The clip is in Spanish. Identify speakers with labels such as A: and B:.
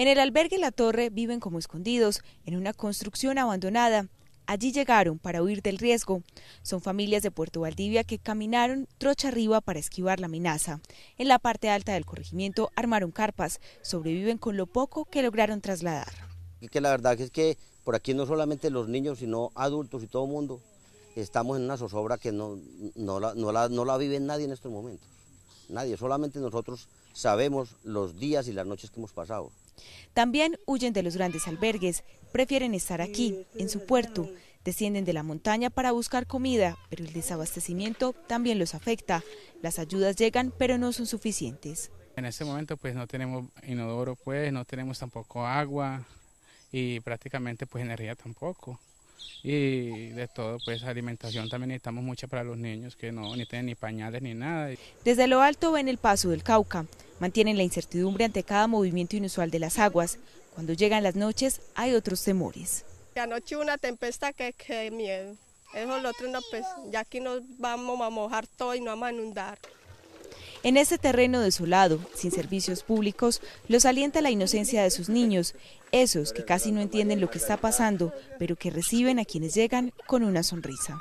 A: En el albergue La Torre viven como escondidos, en una construcción abandonada. Allí llegaron para huir del riesgo. Son familias de Puerto Valdivia que caminaron trocha arriba para esquivar la amenaza. En la parte alta del corregimiento armaron carpas, sobreviven con lo poco que lograron trasladar.
B: Que la verdad es que por aquí no solamente los niños, sino adultos y todo el mundo estamos en una zozobra que no, no la vive nadie en estos momentos nadie, solamente nosotros sabemos los días y las noches que hemos pasado.
A: También huyen de los grandes albergues, prefieren estar aquí, en su puerto, descienden de la montaña para buscar comida, pero el desabastecimiento también los afecta. Las ayudas llegan, pero no son suficientes.
C: En este momento pues no tenemos inodoro, pues no tenemos tampoco agua y prácticamente pues energía tampoco y de todo, pues alimentación también necesitamos mucha para los niños que no ni tienen ni pañales ni nada.
A: Desde lo alto ven el paso del Cauca, mantienen la incertidumbre ante cada movimiento inusual de las aguas. Cuando llegan las noches hay otros temores.
D: Anoche una tempestad que, que miedo. Eso otro no, pues ya aquí nos vamos a mojar todo y nos vamos a inundar.
A: En ese terreno desolado, sin servicios públicos, los alienta la inocencia de sus niños, esos que casi no entienden lo que está pasando, pero que reciben a quienes llegan con una sonrisa.